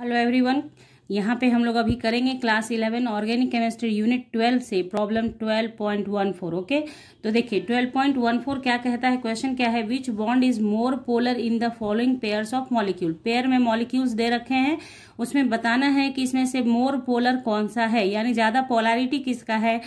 hello everyone यहाँ पे हम लोग अभी करेंगे class eleven organic chemistry unit twelve से problem twelve point one four okay तो देखिए ट्वेल्व पॉइंट वन फोर क्या कहता है क्वेश्चन क्या है which bond is more polar in the following pairs of molecule pair में मॉलिक्यूल्स दे रखे हैं उसमें बताना है कि इसमें से मोर पोलर कौन सा है यानी ज़्यादा पोलरिटी किसका है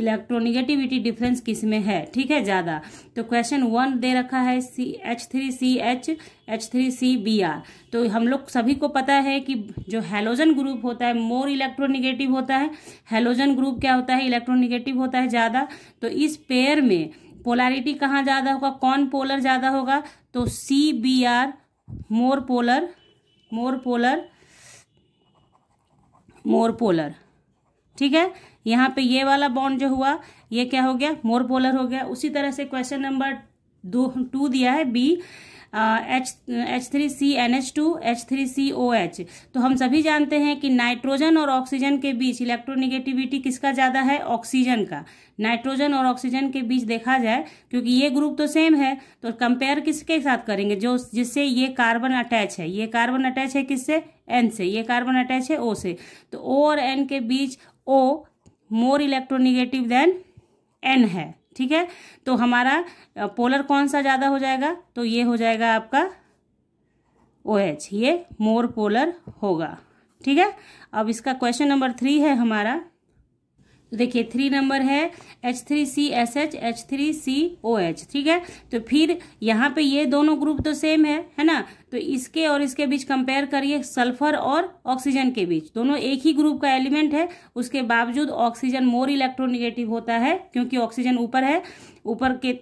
इलेक्ट्रोनिगेटिविटी डिफरेंस किस में है ठीक है ज़्यादा तो क्वेश्चन वन दे रखा है C H three C H H three C B R तो हम लोग सभी को पता है कि जो हेलोजन ग्रुप होता है मोर इलेक्ट्रोनिगेटिव होता है हेलोजन ग्रुप क्या होता है इलेक्ट्रोनिगेटिव होता है ज़्यादा तो इस पेयर में पोलरिटी कहाँ ज़्यादा होगा कौन पोलर ज़्यादा होगा तो C B R more polar more polar more polar ठीक है यहाँ पे ये वाला बॉन्ड जो हुआ ये क्या हो गया मोर पोलर हो गया उसी तरह से क्वेश्चन नंबर दो टू दिया है B H H three C N H two H three C O H तो हम सभी जानते हैं कि नाइट्रोजन और ऑक्सीजन के बीच इलेक्ट्रोनिगेटिविटी किसका ज़्यादा है ऑक्सीजन का नाइट्रोजन और ऑक्सीजन के बीच देखा जाए क्योंकि ये ग्रुप तो सेम है तो कंपेयर किसके साथ करेंगे जो जिससे ये कार्बन अटैच है ये कार्बन अटैच है किससे एन से ये कार्बन अटैच है ओ से तो ओ और एन के बीच O more electronegative than N है ठीक है तो हमारा पोलर कौन सा ज़्यादा हो जाएगा तो ये हो जाएगा आपका ओ एच ये मोर पोलर होगा ठीक है अब इसका क्वेश्चन नंबर थ्री है हमारा तो देखिए थ्री नंबर है H three C S H H three C O H ठीक है तो फिर यहाँ पे ये दोनों ग्रुप तो सेम है है ना तो इसके और इसके बीच कंपेयर करिए सल्फर और ऑक्सीजन के बीच दोनों एक ही ग्रुप का एलिमेंट है उसके बावजूद ऑक्सीजन मोर इलेक्ट्रोनिगेटिव होता है क्योंकि ऑक्सीजन ऊपर है ऊपर के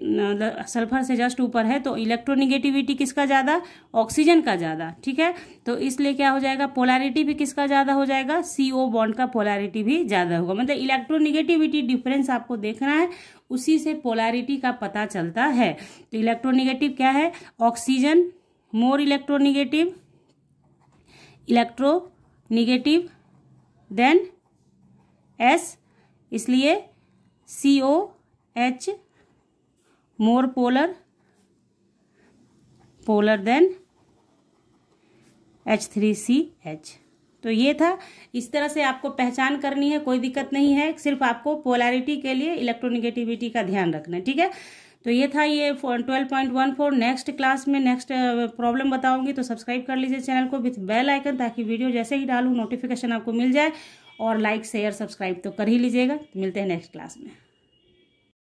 सल्फर से जस्ट ऊपर है तो इलेक्ट्रोनिगेटिविटी किसका ज़्यादा ऑक्सीजन का ज़्यादा ठीक है तो इसलिए क्या हो जाएगा पोलैरिटी भी किसका ज़्यादा हो जाएगा सी ओ बॉन्ड का पोलैरिटी भी ज़्यादा होगा मतलब इलेक्ट्रोनिगेटिविटी डिफरेंस आपको देखना है उसी से पोलैरिटी का पता चलता है तो इलेक्ट्रोनिगेटिव क्या है oxygen more electronegative electronegative than s इसलिए C O H more polar polar than H three C H तो ये था इस तरह से आपको पहचान करनी है कोई दिक्कत नहीं है सिर्फ आपको पोलैरिटी के लिए इलेक्ट्रोनिगेटिविटी का ध्यान रखना है ठीक है तो ये था ये twelve point one four next class में नेक्स्ट प्रॉब्लम uh, बताऊंगी तो सब्सक्राइब कर लीजिए चैनल को विथ बेल आइकन ताकि वीडियो जैसे ही डालूँ नोटिफिकेशन आपको मिल जाए और लाइक शेयर सब्सक्राइब तो कर ही लीजिएगा मिलते हैं नेक्स्ट क्लास में